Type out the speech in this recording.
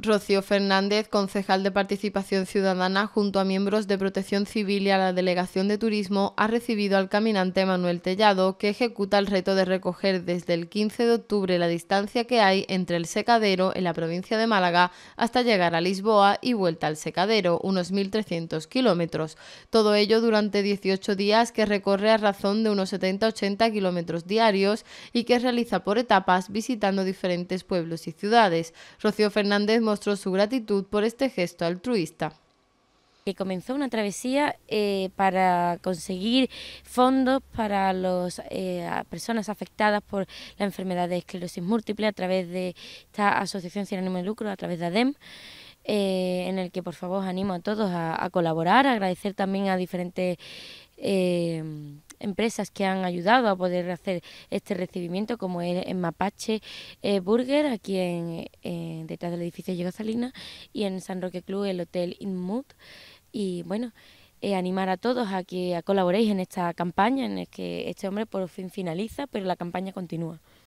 Rocío Fernández, concejal de Participación Ciudadana, junto a miembros de Protección Civil y a la Delegación de Turismo, ha recibido al caminante Manuel Tellado, que ejecuta el reto de recoger desde el 15 de octubre la distancia que hay entre el secadero en la provincia de Málaga hasta llegar a Lisboa y vuelta al secadero, unos 1.300 kilómetros. Todo ello durante 18 días que recorre a razón de unos 70-80 kilómetros diarios y que realiza por etapas visitando diferentes pueblos y ciudades. Rocío Fernández mostró su gratitud por este gesto altruista. Que comenzó una travesía eh, para conseguir fondos para las eh, personas afectadas por la enfermedad de esclerosis múltiple a través de esta asociación sin ánimo de lucro, a través de ADEM. Eh, en el que por favor animo a todos a, a colaborar, agradecer también a diferentes eh, empresas que han ayudado a poder hacer este recibimiento, como es en Mapache eh, Burger, aquí en, detrás del edificio Diego Salinas, y en San Roque Club, el Hotel Inmut. Y bueno, eh, animar a todos a que colaboréis en esta campaña, en la que este hombre por fin finaliza, pero la campaña continúa.